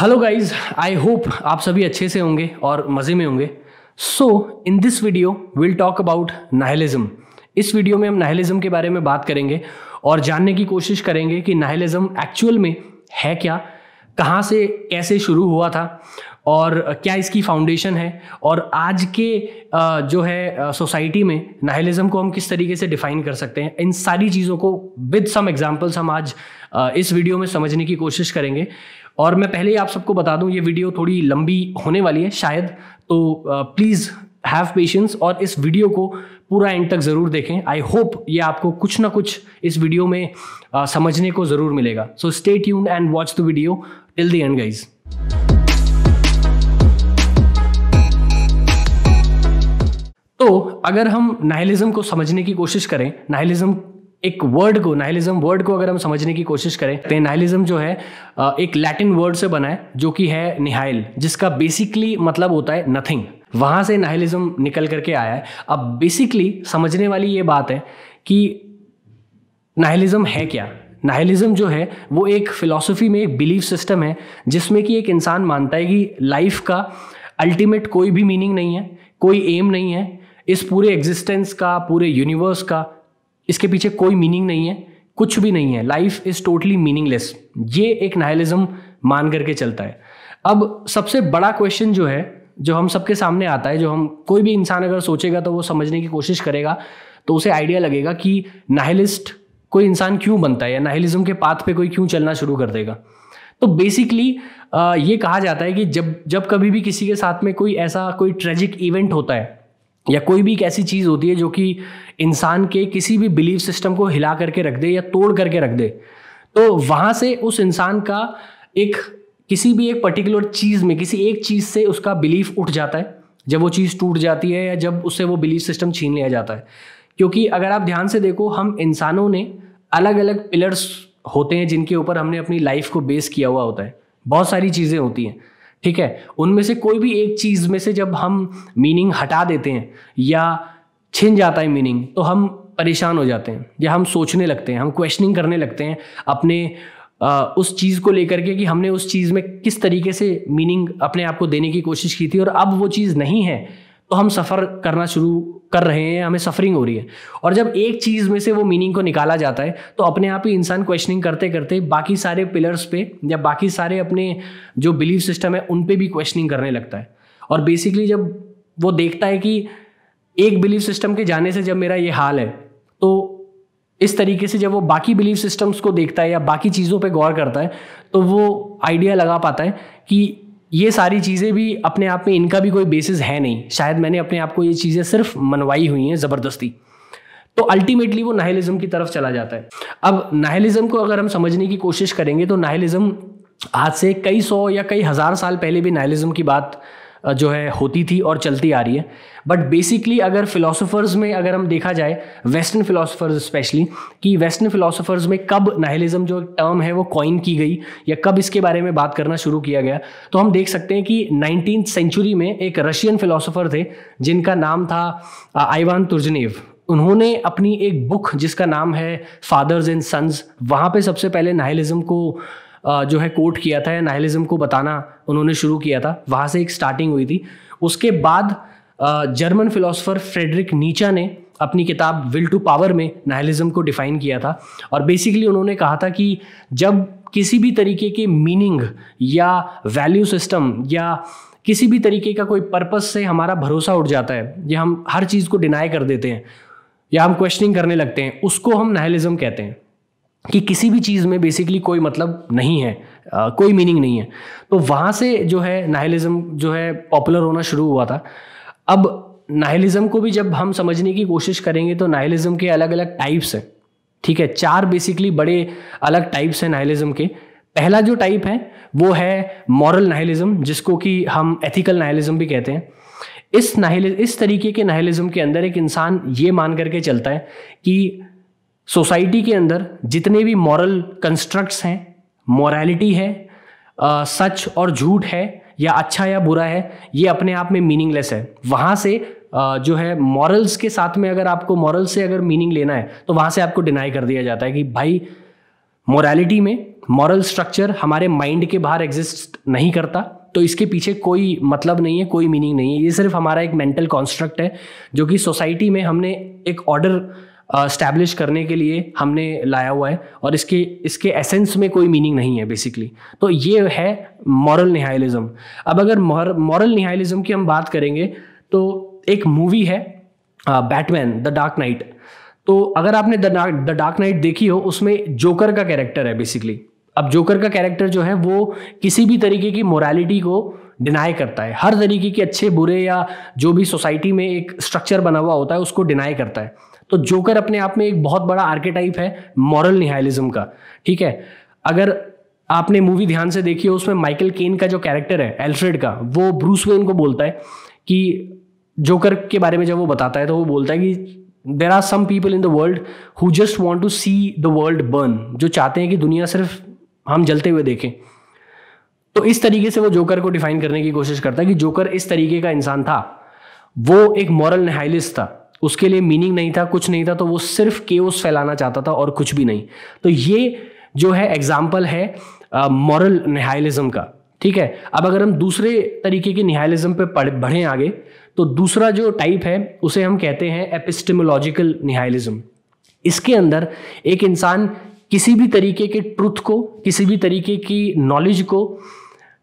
Hello guys I hope आप सभी अच्छे से होंगे और मज़े में होंगे so in this video will talk about nihilism इस वीडियो में हम नाहलिज्म के बारे में बात करेंगे और जानने की कोशिश करेंगे कि नाहलिज्म एक्चुअल में है क्या कहाँ से कैसे शुरू हुआ था और क्या इसकी फाउंडेशन है और आज के जो है सोसाइटी में नाहलिज्म को हम किस तरीके से डिफाइन कर सकते हैं इन सारी चीज़ों को विद सम एग्जांपल्स हम आज इस वीडियो में समझने की कोशिश करेंगे और मैं पहले ही आप सबको बता दूं ये वीडियो थोड़ी लंबी होने वाली है शायद तो प्लीज़ हैव पेशेंस और इस वीडियो को पूरा एंड तक ज़रूर देखें आई होप ये आपको कुछ ना कुछ इस वीडियो में आ, समझने को ज़रूर मिलेगा so stay tune and watch the video till the end guys तो अगर हम नाहलिज्म को समझने की कोशिश करें नाहलिज्म एक वर्ड को नाइलिज्म वर्ड को अगर हम समझने की कोशिश करें तो नाइलिज्म जो है एक लैटिन वर्ड से बना है जो कि है निहाइल जिसका बेसिकली मतलब होता है नथिंग वहाँ से नाइलिज्म निकल करके आया है अब बेसिकली समझने वाली ये बात है कि नाइलिज्म है क्या नाहलिज्म जो है वो एक फ़िलोसफी में एक बिलीफ सिस्टम है जिसमें कि एक इंसान मानता है कि लाइफ का अल्टीमेट कोई भी मीनिंग नहीं है कोई एम नहीं है इस पूरे एग्जिस्टेंस का पूरे यूनिवर्स का इसके पीछे कोई मीनिंग नहीं है कुछ भी नहीं है लाइफ इज टोटली मीनिंगलेस ये एक नाहलिज्म मान करके चलता है अब सबसे बड़ा क्वेश्चन जो है जो हम सबके सामने आता है जो हम कोई भी इंसान अगर सोचेगा तो वो समझने की कोशिश करेगा तो उसे आइडिया लगेगा कि नाहलिस्ट कोई इंसान क्यों बनता है या नाहलिज्म के पाथ पे कोई क्यों चलना शुरू कर देगा तो बेसिकली ये कहा जाता है कि जब जब कभी भी किसी के साथ में कोई ऐसा कोई ट्रेजिक इवेंट होता है या कोई भी एक ऐसी चीज़ होती है जो कि इंसान के किसी भी बिलीव सिस्टम को हिला करके रख दे या तोड़ करके रख दे तो वहाँ से उस इंसान का एक किसी भी एक पर्टिकुलर चीज़ में किसी एक चीज़ से उसका बिलीफ उठ जाता है जब वो चीज़ टूट जाती है या जब उससे वो बिलीफ सिस्टम छीन लिया जाता है क्योंकि अगर आप ध्यान से देखो हम इंसानों ने अलग अलग पिलर्स होते हैं जिनके ऊपर हमने अपनी लाइफ को बेस किया हुआ होता है बहुत सारी चीज़ें होती हैं ठीक है उनमें से कोई भी एक चीज़ में से जब हम मीनिंग हटा देते हैं या छिन जाता है मीनिंग तो हम परेशान हो जाते हैं या हम सोचने लगते हैं हम क्वेश्चनिंग करने लगते हैं अपने आ, उस चीज़ को लेकर के कि हमने उस चीज़ में किस तरीके से मीनिंग अपने आप को देने की कोशिश की थी और अब वो चीज़ नहीं है तो हम सफ़र करना शुरू कर रहे हैं हमें सफरिंग हो रही है और जब एक चीज़ में से वो मीनिंग को निकाला जाता है तो अपने आप ही इंसान क्वेश्चनिंग करते करते बाकी सारे पिलर्स पे या बाकी सारे अपने जो बिलीफ सिस्टम है उन पे भी क्वेश्चनिंग करने लगता है और बेसिकली जब वो देखता है कि एक बिलीफ सिस्टम के जाने से जब मेरा ये हाल है तो इस तरीके से जब वो बाकी बिलीफ सिस्टम्स को देखता है या बाकी चीज़ों पर गौर करता है तो वो आइडिया लगा पाता है कि ये सारी चीज़ें भी अपने आप में इनका भी कोई बेसिस है नहीं शायद मैंने अपने आप को ये चीज़ें सिर्फ मनवाई हुई हैं ज़बरदस्ती तो अल्टीमेटली वो नाहलिज़म की तरफ चला जाता है अब नाहलिज़म को अगर हम समझने की कोशिश करेंगे तो नाहलिज्म आज से कई सौ या कई हज़ार साल पहले भी नाहलिज्म की बात जो है होती थी और चलती आ रही है बट बेसिकली अगर फिलोसोफर्स में अगर हम देखा जाए वेस्टर्न फिलोसोफर्स स्पेशली कि वेस्टर्न फिलोसोफर्स में कब नाहलिज्म जो टर्म है वो कॉइन की गई या कब इसके बारे में बात करना शुरू किया गया तो हम देख सकते हैं कि नाइनटीन सेंचुरी में एक रशियन फिलोसोफर थे जिनका नाम था आइवान तुर्जनेव उन्होंने अपनी एक बुक जिसका नाम है फादर्स एंड सन्स वहाँ पे सबसे पहले नाहलिज्म को जो है कोट किया था या नाहलिज्म को बताना उन्होंने शुरू किया था वहाँ से एक स्टार्टिंग हुई थी उसके बाद जर्मन फिलोसोफर फ्रेडरिक नीचा ने अपनी किताब विल टू पावर में नाहलिज्म को डिफाइन किया था और बेसिकली उन्होंने कहा था कि जब किसी भी तरीके के मीनिंग या वैल्यू सिस्टम या किसी भी तरीके का कोई पर्पस से हमारा भरोसा उठ जाता है या हम हर चीज़ को डिनाई कर देते हैं या हम क्वेश्चनिंग करने लगते हैं उसको हम नाहलिज्म कहते हैं कि किसी भी चीज़ में बेसिकली कोई मतलब नहीं है आ, कोई मीनिंग नहीं है तो वहाँ से जो है नाहलिज्म जो है पॉपुलर होना शुरू हुआ था अब नाहलिज्म को भी जब हम समझने की कोशिश करेंगे तो नाहलिज्म के अलग अलग टाइप्स हैं ठीक है चार बेसिकली बड़े अलग टाइप्स हैं नाहलिज्म के पहला जो टाइप है वो है मॉरल नाहलिज्म जिसको कि हम एथिकल नाहलिज्म भी कहते हैं इस नाहल इस तरीके के नाहलिज्म के अंदर एक इंसान ये मान करके चलता है कि सोसाइटी के अंदर जितने भी मॉरल कंस्ट्रक्ट्स हैं मॉरलिटी है आ, सच और झूठ है या अच्छा या बुरा है ये अपने आप में मीनिंगलेस है वहाँ से जो है मॉरल्स के साथ में अगर आपको मॉरल से अगर मीनिंग लेना है तो वहाँ से आपको डिनाई कर दिया जाता है कि भाई मोरालिटी में मॉरल स्ट्रक्चर हमारे माइंड के बाहर एग्जिस्ट नहीं करता तो इसके पीछे कोई मतलब नहीं है कोई मीनिंग नहीं है ये सिर्फ हमारा एक मेंटल कॉन्स्ट्रक्ट है जो कि सोसाइटी में हमने एक ऑर्डर स्टैब्लिश करने के लिए हमने लाया हुआ है और इसके इसके एसेंस में कोई मीनिंग नहीं है बेसिकली तो ये है मॉरल निहायलिज्म अब अगर मॉरल निहायलिज्म की हम बात करेंगे तो एक मूवी है बैटमैन द डार्क नाइट तो अगर आपने द द डार्क नाइट देखी हो उसमें जोकर का कैरेक्टर है बेसिकली अब जोकर का कैरेक्टर जो है वो किसी भी तरीके की मोरालिटी को डिनाई करता है हर तरीके के अच्छे बुरे या जो भी सोसाइटी में एक स्ट्रक्चर बना हुआ होता है उसको डिनाई करता है तो जोकर अपने आप में एक बहुत बड़ा आर्केटाइप है मॉरल निहायलिज्म का ठीक है अगर आपने मूवी ध्यान से देखी हो उसमें माइकल केन का जो कैरेक्टर है एल्फ्रेड का वो ब्रूस वेन को बोलता है कि जोकर के बारे में जब वो बताता है तो वो बोलता है कि there are some people in the world who just want to see the world burn जो चाहते हैं कि दुनिया सिर्फ हम जलते हुए देखें तो इस तरीके से वो जोकर को डिफाइन करने की कोशिश करता है कि जोकर इस तरीके का इंसान था वो एक मॉरल नहाइलिस्ट था उसके लिए मीनिंग नहीं था कुछ नहीं था तो वो सिर्फ के फैलाना चाहता था और कुछ भी नहीं तो ये जो है एग्जाम्पल है मॉरल निहायलिज्म का ठीक है अब अगर हम दूसरे तरीके के निहायलिज्म पे बढ़ें आगे तो दूसरा जो टाइप है उसे हम कहते हैं एपिस्टेमोलॉजिकल निहायलिज्म इसके अंदर एक इंसान किसी भी तरीके के ट्रुथ को किसी भी तरीके की नॉलेज को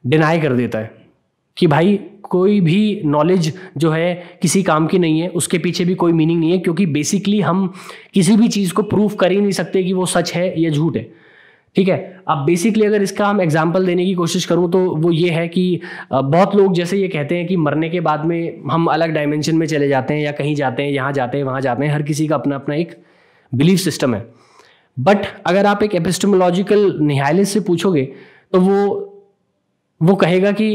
डिनाई कर देता है कि भाई कोई भी नॉलेज जो है किसी काम की नहीं है उसके पीछे भी कोई मीनिंग नहीं है क्योंकि बेसिकली हम किसी भी चीज़ को प्रूफ कर ही नहीं सकते कि वो सच है या झूठ है ठीक है अब बेसिकली अगर इसका हम एग्जाम्पल देने की कोशिश करूँ तो वो ये है कि बहुत लोग जैसे ये कहते हैं कि मरने के बाद में हम अलग डायमेंशन में चले जाते हैं या कहीं जाते हैं यहाँ जाते हैं वहाँ जाते हैं हर किसी का अपना अपना एक बिलीफ सिस्टम है बट अगर आप एक एपिस्टोमोलॉजिकल न्यायालय से पूछोगे तो वो वो कहेगा कि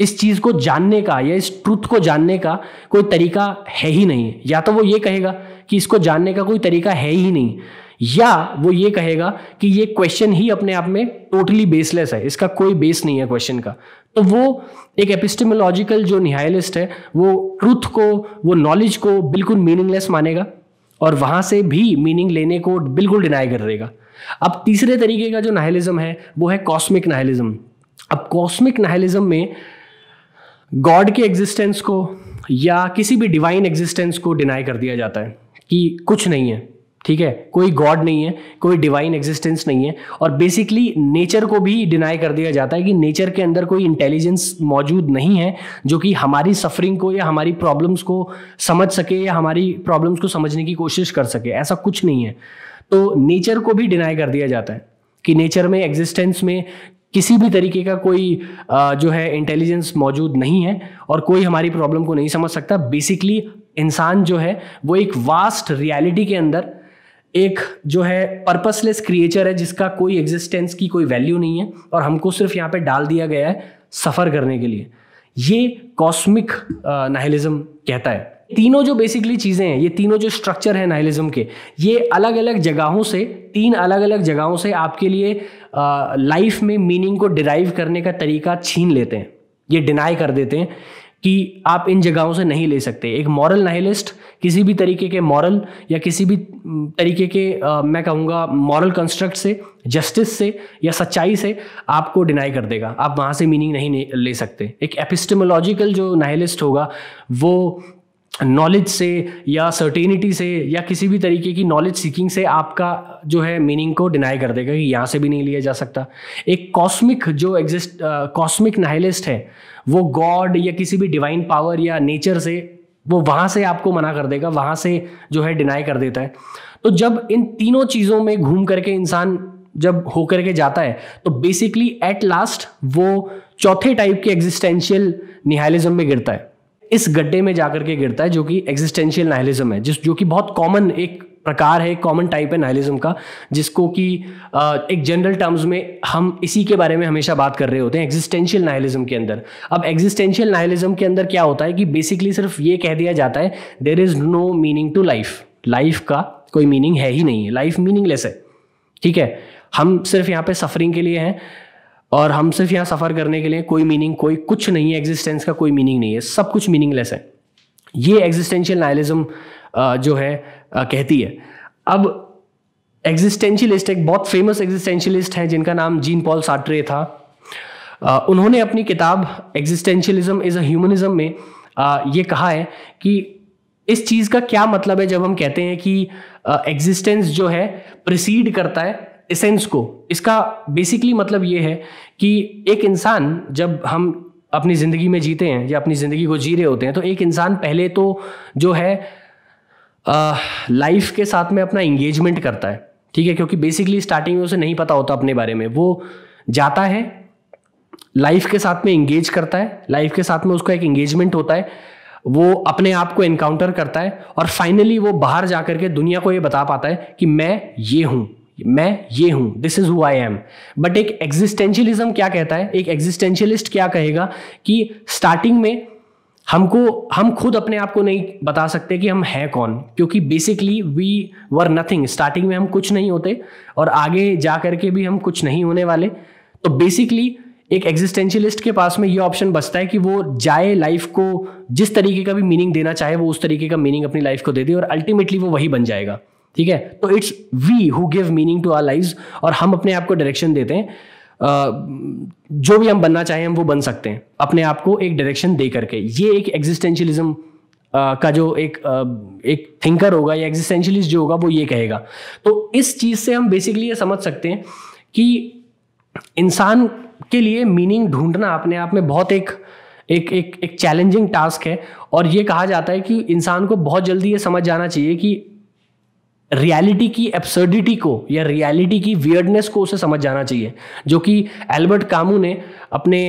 इस चीज को जानने का या इस ट्रुथ को जानने का कोई तरीका है ही नहीं या तो वो ये कहेगा कि इसको जानने का कोई तरीका है ही नहीं या वो ये कहेगा कि ये क्वेश्चन ही अपने आप में टोटली बेसलेस है इसका कोई बेस नहीं है क्वेश्चन का तो वो एक एपिस्टेमोलॉजिकल जो निहायलिस्ट है वो ट्रुथ को वो नॉलेज को बिल्कुल मीनिंगलेस मानेगा और वहां से भी मीनिंग लेने को बिल्कुल डिनाई कर देगा अब तीसरे तरीके का जो नाहलिज्म है वो है कॉस्मिक नाहलिज्म अब कॉस्मिक नाहलिज्म में गॉड के एग्जिस्टेंस को या किसी भी डिवाइन एग्जिस्टेंस को डिनाई कर दिया जाता है कि कुछ नहीं है ठीक है कोई गॉड नहीं है कोई डिवाइन एग्जिस्टेंस नहीं है और बेसिकली नेचर को भी डिनाई कर दिया जाता है कि नेचर के अंदर कोई इंटेलिजेंस मौजूद नहीं है जो कि हमारी सफरिंग को या हमारी प्रॉब्लम्स को समझ सके या हमारी प्रॉब्लम्स को समझने की कोशिश कर सके ऐसा कुछ नहीं है तो नेचर को भी डिनाई कर दिया जाता है कि नेचर में एग्जिस्टेंस में किसी भी तरीके का कोई जो है इंटेलिजेंस मौजूद नहीं है और कोई हमारी प्रॉब्लम को नहीं समझ सकता बेसिकली इंसान जो है वो एक वास्ट रियलिटी के अंदर एक जो है पर्पसलेस क्रिएचर है जिसका कोई एग्जिस्टेंस की कोई वैल्यू नहीं है और हमको सिर्फ यहाँ पे डाल दिया गया है सफ़र करने के लिए ये कॉस्मिक नाहलिज्म कहता है तीनों जो बेसिकली चीज़ें हैं ये तीनों जो स्ट्रक्चर है नाइलिज्म के ये अलग अलग जगहों से तीन अलग अलग जगहों से आपके लिए लाइफ में मीनिंग को डिराइव करने का तरीका छीन लेते हैं ये डिनाई कर देते हैं कि आप इन जगहों से नहीं ले सकते एक मॉरल नाइलिस्ट किसी भी तरीके के मॉरल या किसी भी तरीके के आ, मैं कहूँगा मॉरल कंस्ट्रक्ट से जस्टिस से या सच्चाई से आपको डिनाई कर देगा आप वहाँ से मीनिंग नहीं ले सकते एक एपिस्टमोलॉजिकल जो नाइलिस्ट होगा वो नॉलेज से या सर्टेनिटी से या किसी भी तरीके की नॉलेज सीकिंग से आपका जो है मीनिंग को डिनाई कर देगा कि यहाँ से भी नहीं लिया जा सकता एक कॉस्मिक जो एग्जिस्ट कॉस्मिक नाहलिस्ट है वो गॉड या किसी भी डिवाइन पावर या नेचर से वो वहाँ से आपको मना कर देगा वहाँ से जो है डिनाई कर देता है तो जब इन तीनों चीज़ों में घूम करके इंसान जब होकर के जाता है तो बेसिकली एट लास्ट वो चौथे टाइप के एग्जिस्टेंशियल निहालिज्म में गिरता है इस गड्ढे में जाकर के गिरता है जो कि एग्जिस्टेंशियल नाइलिज्म है जिस जो कि बहुत कॉमन एक प्रकार है कॉमन टाइप है नाहलिज्म का जिसको कि एक जनरल टर्म्स में हम इसी के बारे में हमेशा बात कर रहे होते हैं एग्जिस्टेंशियल नाइलिज्म के अंदर अब एग्जिस्टेंशियल नाइलिज्म के अंदर क्या होता है कि बेसिकली सिर्फ ये कह दिया जाता है there is no meaning to life life का कोई मीनिंग है ही नहीं है लाइफ मीनिंगलेस है ठीक है हम सिर्फ यहाँ पे सफरिंग के लिए हैं और हम सिर्फ यहाँ सफ़र करने के लिए कोई मीनिंग कोई कुछ नहीं है एग्जिस्टेंस का कोई मीनिंग नहीं है सब कुछ मीनिंगलेस है ये एग्जिस्टेंशियल नायलिज्म जो है कहती है अब एग्जिस्टेंशियलिस्ट एक बहुत फेमस एग्जिस्टेंशियलिस्ट हैं जिनका नाम जीन पॉल साट्रे था उन्होंने अपनी किताब एग्जिस्टेंशियलिज्म इज़ अ ह्यूमनिज्म में ये कहा है कि इस चीज़ का क्या मतलब है जब हम कहते हैं कि एग्जिस्टेंस जो है प्रिसीड करता है एसेंस को इसका बेसिकली मतलब ये है कि एक इंसान जब हम अपनी ज़िंदगी में जीते हैं या अपनी ज़िंदगी को जी रहे होते हैं तो एक इंसान पहले तो जो है लाइफ के साथ में अपना इंगेजमेंट करता है ठीक है क्योंकि बेसिकली स्टार्टिंग में उसे नहीं पता होता अपने बारे में वो जाता है लाइफ के साथ में इंगेज करता है लाइफ के साथ में उसका एक इंगेजमेंट होता है वो अपने आप को इनकाउंटर करता है और फाइनली वो बाहर जा करके दुनिया को ये बता पाता है कि मैं ये हूँ मैं ये हूं this is who I am but एक एग्जिस्टेंशियलिज्म क्या कहता है एक एग्जिस्टेंशियलिस्ट क्या कहेगा कि स्टार्टिंग में हमको हम खुद अपने आप को नहीं बता सकते कि हम हैं कौन क्योंकि basically we were nothing starting में हम कुछ नहीं होते और आगे जा करके भी हम कुछ नहीं होने वाले तो बेसिकली एक एग्जिस्टेंशियलिस्ट के पास में ये ऑप्शन बचता है कि वो जाए लाइफ को जिस तरीके का भी मीनिंग देना चाहे वो उस तरीके का मीनिंग अपनी लाइफ को दे दे और अल्टीमेटली वो वही बन जाएगा ठीक है तो it's we who give meaning to our life और हम अपने आप को डायरेक्शन देते हैं जो भी हम बनना चाहें हम वो बन सकते हैं अपने आप को एक डायरेक्शन दे करके ये एक एग्जिस्टेंशियलिज्म का जो एक एक थिंकर होगा या एग्जिस्टेंशियलिस्ट जो होगा वो ये कहेगा तो इस चीज़ से हम बेसिकली ये समझ सकते हैं कि इंसान के लिए मीनिंग ढूंढना अपने आप में बहुत एक एक एक एक चैलेंजिंग टास्क है और ये कहा जाता है कि इंसान को बहुत जल्दी ये समझ जाना चाहिए कि रियलिटी की एब्सर्डिटी को या रियलिटी की वियर्डनेस को उसे समझ जाना चाहिए जो कि एल्बर्ट कामू ने अपने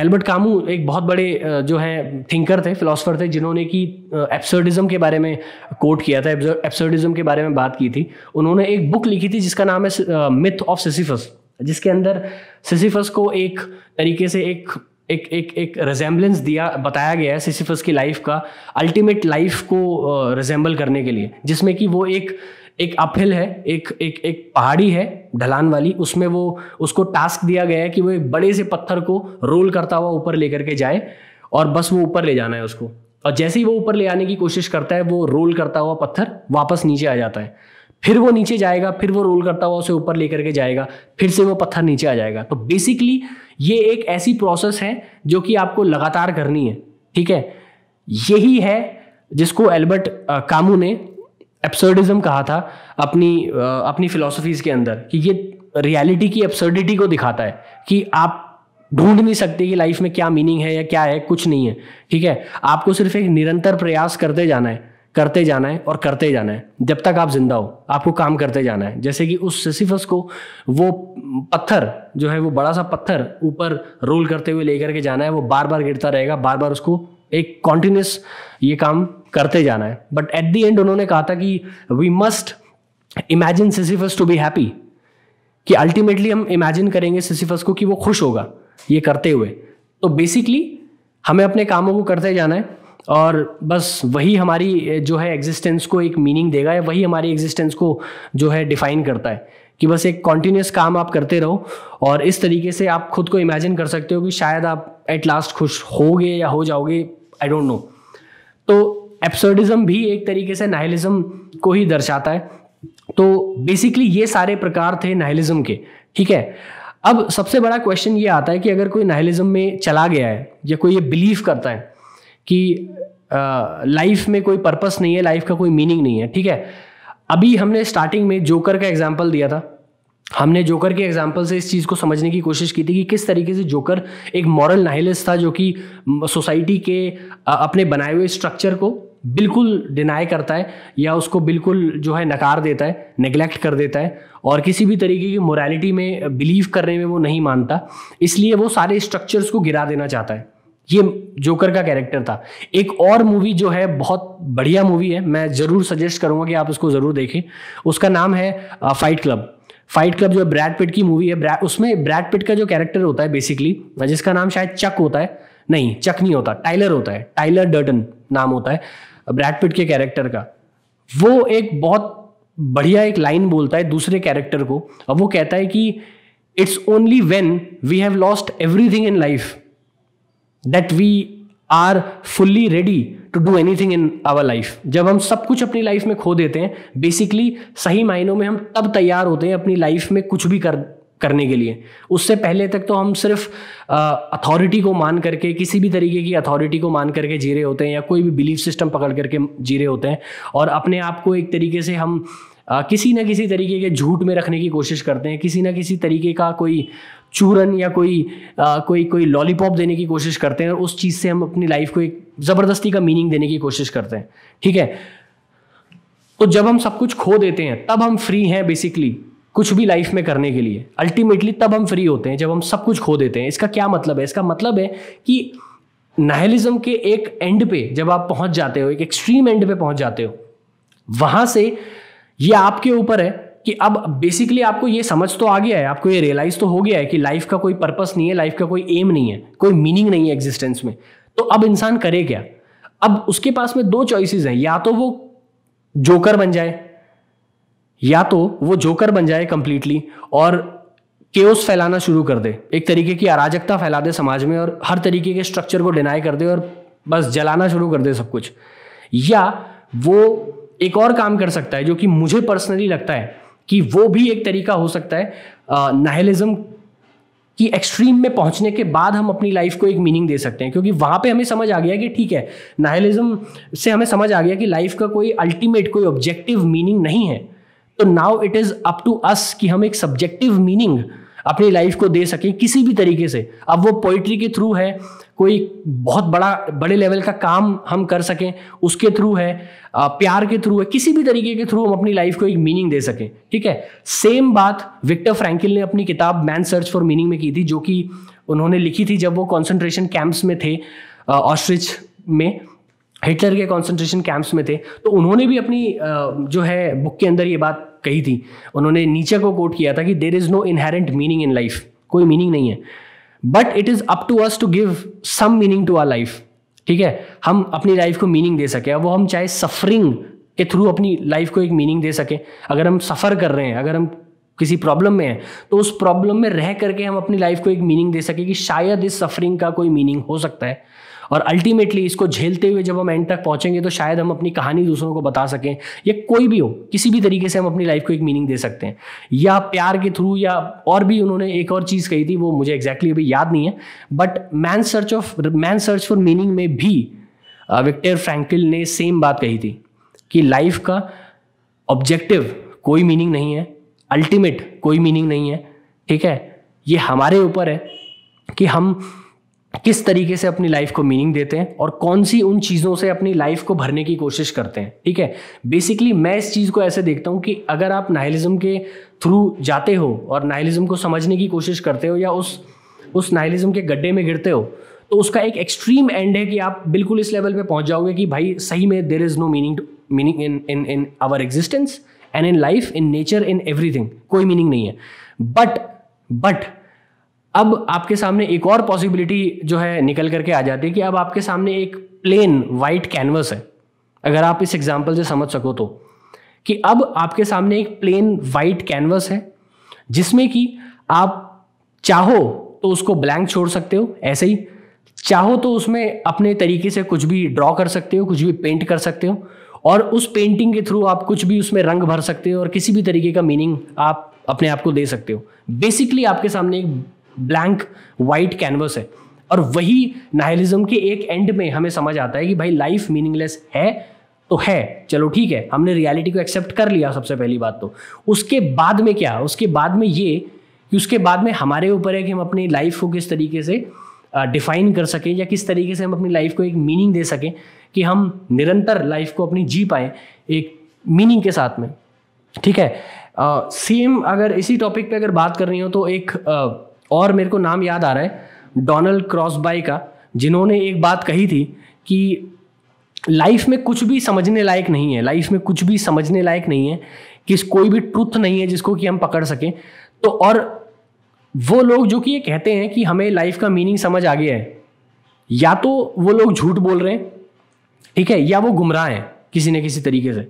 एल्बर्ट कामू एक बहुत बड़े जो है थिंकर थे फिलोसोफर थे जिन्होंने कि एब्सर्डिज्म के बारे में कोट किया था एब्सर्डिज्म के बारे में बात की थी उन्होंने एक बुक लिखी थी जिसका नाम है मिथ ऑफ सिसिफस जिसके अंदर सिसिफस को एक तरीके से एक एक एक एक रेजेम्बलेंस दिया बताया गया है सिसिफस की लाइफ का अल्टीमेट लाइफ को रिजेंबल uh, करने के लिए जिसमें कि वो एक एक अपहिल है एक एक एक पहाड़ी है ढलान वाली उसमें वो उसको टास्क दिया गया है कि वो एक बड़े से पत्थर को रोल करता हुआ ऊपर लेकर के जाए और बस वो ऊपर ले जाना है उसको और जैसे ही वो ऊपर ले आने की कोशिश करता है वो रोल करता हुआ पत्थर वापस नीचे आ जाता है फिर वो नीचे जाएगा फिर वो रोल करता हुआ उसे ऊपर लेकर के जाएगा फिर से वो पत्थर नीचे आ जाएगा तो बेसिकली ये एक ऐसी प्रोसेस है जो कि आपको लगातार करनी है ठीक है यही है जिसको एल्बर्ट कामू ने एब्सर्डिज्म कहा था अपनी अपनी फिलोसफीज के अंदर कि ये रियलिटी की एब्सर्डिटी को दिखाता है कि आप ढूंढ नहीं सकते कि लाइफ में क्या मीनिंग है या क्या है कुछ नहीं है ठीक है आपको सिर्फ एक निरंतर प्रयास करते जाना है करते जाना है और करते जाना है जब तक आप जिंदा हो आपको काम करते जाना है जैसे कि उस सिसिफस को वो पत्थर जो है वो बड़ा सा पत्थर ऊपर रोल करते हुए लेकर के जाना है वो बार बार गिरता रहेगा बार बार उसको एक कॉन्टिन्यूस ये काम करते जाना है बट एट दी एंड उन्होंने कहा था कि we must imagine Sisyphus to be happy कि अल्टीमेटली हम इमेजिन करेंगे सिसिफस को कि वो खुश होगा ये करते हुए तो बेसिकली हमें अपने कामों को करते जाना है और बस वही हमारी जो है एग्जिस्टेंस को एक मीनिंग देगा या वही हमारी एग्जिस्टेंस को जो है डिफाइन करता है कि बस एक कॉन्टिन्यूस काम आप करते रहो और इस तरीके से आप खुद को इमेजिन कर सकते हो कि शायद आप एट लास्ट खुश होगे या हो जाओगे आई डोंट नो तो एप्सर्डिज्म भी एक तरीके से नाहलिज्म को ही दर्शाता है तो बेसिकली ये सारे प्रकार थे नाहलिज्म के ठीक है अब सबसे बड़ा क्वेश्चन ये आता है कि अगर कोई नाहलिज्म में चला गया है या कोई ये बिलीव करता है कि लाइफ में कोई पर्पस नहीं है लाइफ का कोई मीनिंग नहीं है ठीक है अभी हमने स्टार्टिंग में जोकर का एग्जाम्पल दिया था हमने जोकर के एग्जाम्पल से इस चीज़ को समझने की कोशिश की थी कि किस तरीके से जोकर एक मॉरल नाहलिस था जो कि सोसाइटी के अपने बनाए हुए स्ट्रक्चर को बिल्कुल डिनाई करता है या उसको बिल्कुल जो है नकार देता है नेग्लेक्ट कर देता है और किसी भी तरीके की मोरालिटी में बिलीव करने में वो नहीं मानता इसलिए वो सारे स्ट्रक्चर्स को गिरा देना चाहता है ये जोकर का कैरेक्टर था एक और मूवी जो है बहुत बढ़िया मूवी है मैं ज़रूर सजेस्ट करूंगा कि आप उसको ज़रूर देखें उसका नाम है फाइट क्लब फाइट क्लब जो है ब्रैड पिट की मूवी है ब्रैड उसमें ब्रैड पिट का जो कैरेक्टर होता है बेसिकली जिसका नाम शायद चक होता है नहीं चक नहीं होता टाइलर होता है टाइलर डर्टन नाम होता है ब्रैड पिट के कैरेक्टर का वो एक बहुत बढ़िया एक लाइन बोलता है दूसरे कैरेक्टर को और वो कहता है कि it's only when we have lost everything in life that we are fully ready to do anything in our life जब हम सब कुछ अपनी लाइफ में खो देते हैं बेसिकली सही मायनों में हम तब तैयार होते हैं अपनी लाइफ में कुछ भी कर करने के लिए उससे पहले तक तो हम सिर्फ अथॉरिटी को मान करके किसी भी तरीके की अथॉरिटी को मान करके जी रहे होते हैं या कोई भी बिलीफ सिस्टम पकड़ करके जी रहे होते हैं और अपने आप को एक तरीके से हम आ, किसी ना किसी तरीके के झूठ में रखने की कोशिश करते हैं किसी ना किसी तरीके का कोई चूरन या कोई आ, कोई कोई लॉलीपॉप देने की कोशिश करते हैं और उस चीज़ से हम अपनी लाइफ को एक ज़बरदस्ती का मीनिंग देने की कोशिश करते हैं ठीक है तो जब हम सब कुछ खो देते हैं तब हम फ्री हैं बेसिकली कुछ भी लाइफ में करने के लिए अल्टीमेटली तब हम फ्री होते हैं जब हम सब कुछ खो देते हैं इसका क्या मतलब है इसका मतलब है कि नाहलिज्म के एक एंड पे जब आप पहुंच जाते हो एक एक्सट्रीम एंड पे पहुंच जाते हो वहां से ये आपके ऊपर है कि अब बेसिकली आपको ये समझ तो आ गया है आपको ये रियलाइज तो हो गया है कि लाइफ का कोई पर्पस नहीं है लाइफ का कोई एम नहीं है कोई मीनिंग नहीं है एग्जिस्टेंस में तो अब इंसान करे क्या अब उसके पास में दो चॉइसेस हैं या तो वो जोकर बन जाए या तो वो जोकर बन जाए कंप्लीटली और केओस फैलाना शुरू कर दे एक तरीके की अराजकता फैला दे समाज में और हर तरीके के स्ट्रक्चर को डिनाई कर दे और बस जलाना शुरू कर दे सब कुछ या वो एक और काम कर सकता है जो कि मुझे पर्सनली लगता है कि वो भी एक तरीका हो सकता है नाहलिज्म की एक्सट्रीम में पहुंचने के बाद हम अपनी लाइफ को एक मीनिंग दे सकते हैं क्योंकि वहां पे हमें समझ आ गया कि ठीक है नाहलिज्म से हमें समझ आ गया कि लाइफ का कोई अल्टीमेट कोई ऑब्जेक्टिव मीनिंग नहीं है तो now it is up to us कि हम एक सब्जेक्टिव मीनिंग अपनी लाइफ को दे सकें किसी भी तरीके से अब वो पोइट्री के थ्रू है कोई बहुत बड़ा बड़े लेवल का काम हम कर सकें उसके थ्रू है प्यार के थ्रू है किसी भी तरीके के थ्रू हम अपनी लाइफ को एक मीनिंग दे सकें ठीक है सेम बात विक्टर फ्रैंकिल ने अपनी किताब मैन सर्च फॉर मीनिंग में की थी जो कि उन्होंने लिखी थी जब वो कॉन्सेंट्रेशन कैंप्स में थे ऑस्ट्रिच में हिटलर के कॉन्सेंट्रेशन कैंप्स में थे तो उन्होंने भी अपनी जो है बुक के अंदर ये बात कही थी उन्होंने नीचे को कोट किया था कि there is no inherent meaning in life कोई मीनिंग नहीं है but it is up to us to give some meaning to our life ठीक है हम अपनी लाइफ को मीनिंग दे सके वो हम चाहे सफरिंग के थ्रू अपनी लाइफ को एक मीनिंग दे सके अगर हम सफ़र कर रहे हैं अगर हम किसी प्रॉब्लम में है तो उस प्रॉब्लम में रह करके हम अपनी लाइफ को एक मीनिंग दे सके कि शायद इस सफरिंग का कोई मीनिंग हो सकता है और अल्टीमेटली इसको झेलते हुए जब हम एंड तक पहुंचेंगे तो शायद हम अपनी कहानी दूसरों को बता सकें या कोई भी हो किसी भी तरीके से हम अपनी लाइफ को एक मीनिंग दे सकते हैं या प्यार के थ्रू या और भी उन्होंने एक और चीज़ कही थी वो मुझे एग्जैक्टली exactly अभी याद नहीं है but man search of man search for meaning में भी विक्टर फ्रैंकल ने सेम बात कही थी कि लाइफ का ऑब्जेक्टिव कोई मीनिंग नहीं है अल्टीमेट कोई मीनिंग नहीं है ठीक है ये हमारे ऊपर है कि हम किस तरीके से अपनी लाइफ को मीनिंग देते हैं और कौन सी उन चीज़ों से अपनी लाइफ को भरने की कोशिश करते हैं ठीक है बेसिकली मैं इस चीज़ को ऐसे देखता हूँ कि अगर आप नाहलिज्म के थ्रू जाते हो और नाहलिज्म को समझने की कोशिश करते हो या उस उस नाहलिज्म के गड्ढे में गिरते हो तो उसका एक एक्सट्रीम एंड है कि आप बिल्कुल इस लेवल पे पहुंच जाओगे कि भाई सही में there is no meaning meaning in in in our existence and in life in nature in everything कोई मीनिंग नहीं है बट बट अब आपके सामने एक और पॉसिबिलिटी जो है निकल करके आ जाती है कि अब आपके सामने एक प्लेन वाइट कैनवस है अगर आप इस एग्जाम्पल से समझ सको तो कि अब आपके सामने एक प्लेन वाइट कैनवस है जिसमें कि आप चाहो तो उसको ब्लैंक छोड़ सकते हो ऐसे ही चाहो तो उसमें अपने तरीके से कुछ भी ड्रॉ कर सकते हो कुछ भी पेंट कर सकते हो और उस पेंटिंग के थ्रू आप कुछ भी उसमें रंग भर सकते हो और किसी भी तरीके का मीनिंग आप अपने आप को दे सकते हो बेसिकली आपके सामने एक ब्लैंक वाइट कैनवस है और वही नाहलिज्म के एक एंड में हमें समझ आता है कि भाई लाइफ मीनिंगलेस है तो है चलो ठीक है हमने रियलिटी को एक्सेप्ट कर लिया सबसे पहली बात तो उसके बाद में क्या उसके बाद में ये कि उसके बाद में हमारे ऊपर है कि हम अपनी लाइफ को किस तरीके से डिफाइन कर सकें या किस तरीके से हम अपनी लाइफ को एक मीनिंग दे सकें कि हम निरंतर लाइफ को अपनी जी पाएँ एक मीनिंग के साथ में ठीक है सेम uh, अगर इसी टॉपिक पे अगर बात कर रही हो तो एक uh, और मेरे को नाम याद आ रहा है डोनल्ड क्रॉसबाई का जिन्होंने एक बात कही थी कि लाइफ में कुछ भी समझने लायक नहीं है लाइफ में कुछ भी समझने लायक नहीं है कि कोई भी ट्रुथ नहीं है जिसको कि हम पकड़ सकें तो और वो लोग जो कि ये कहते हैं कि हमें लाइफ का मीनिंग समझ आ गया है या तो वो लोग झूठ बोल रहे हैं ठीक है या वो गुमराह हैं किसी न किसी तरीके से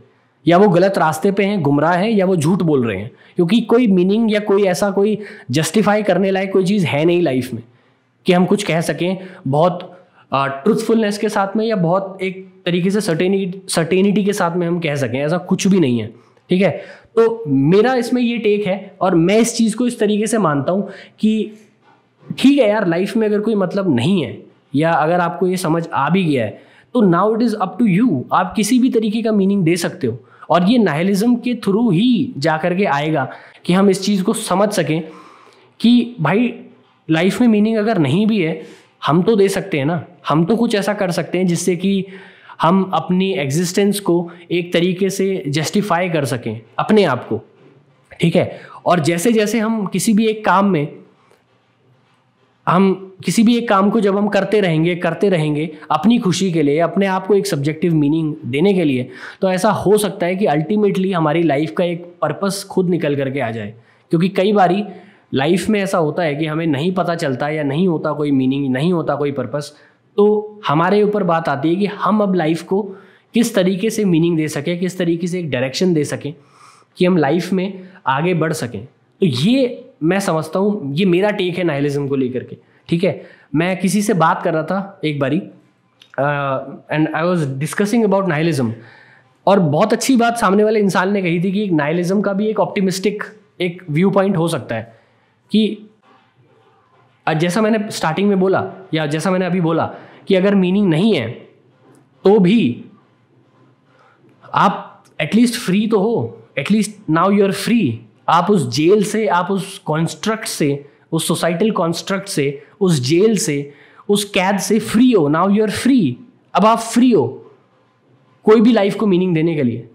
या वो गलत रास्ते पे हैं गुमराह हैं या वो झूठ बोल रहे हैं क्योंकि कोई मीनिंग या कोई ऐसा कोई जस्टिफाई करने लायक कोई चीज़ है नहीं लाइफ में कि हम कुछ कह सकें बहुत ट्रूथफुलनेस के साथ में या बहुत एक तरीके से सर्टेनि सर्टेनिटी के साथ में हम कह सकें ऐसा कुछ भी नहीं है ठीक है तो मेरा इसमें ये टेक है और मैं इस चीज़ को इस तरीके से मानता हूँ कि ठीक है यार लाइफ में अगर कोई मतलब नहीं है या अगर आपको ये समझ आ भी गया है तो now it is up to you आप किसी भी तरीके का मीनिंग दे सकते हो और ये नाहलिज्म के थ्रू ही जा करके आएगा कि हम इस चीज़ को समझ सकें कि भाई लाइफ में मीनिंग अगर नहीं भी है हम तो दे सकते हैं ना हम तो कुछ ऐसा कर सकते हैं जिससे कि हम अपनी एग्जिस्टेंस को एक तरीके से जस्टिफाई कर सकें अपने आप को ठीक है और जैसे जैसे हम किसी भी एक काम में हम किसी भी एक काम को जब हम करते रहेंगे करते रहेंगे अपनी खुशी के लिए अपने आप को एक सब्जेक्टिव मीनिंग देने के लिए तो ऐसा हो सकता है कि अल्टीमेटली हमारी लाइफ का एक पर्पस खुद निकल करके आ जाए क्योंकि कई बारी लाइफ में ऐसा होता है कि हमें नहीं पता चलता या नहीं होता कोई मीनिंग नहीं होता कोई पर्पस तो हमारे ऊपर बात आती है कि हम अब लाइफ को किस तरीके से मीनिंग दे सकें किस तरीके से एक डायरेक्शन दे सकें कि हम लाइफ में आगे बढ़ सकें तो ये मैं समझता हूँ ये मेरा टेक है नाइलिज्म को लेकर के ठीक है मैं किसी से बात कर रहा था एक बारी and I was discussing about nihilism और बहुत अच्छी बात सामने वाले इंसान ने कही थी कि एक नाइलिज्म का भी एक ऑप्टिमिस्टिक एक व्यू पॉइंट हो सकता है कि जैसा मैंने स्टार्टिंग में बोला या जैसा मैंने अभी बोला कि अगर मीनिंग नहीं है तो भी आप एटलीस्ट फ्री तो हो at least now you are free आप उस जेल से आप उस कॉन्स्ट्रक्ट से उस सोसाइटल कॉन्स्ट्रक्ट से उस जेल से उस कैद से फ्री हो नाउ यू आर फ्री अब आप फ्री हो कोई भी लाइफ को मीनिंग देने के लिए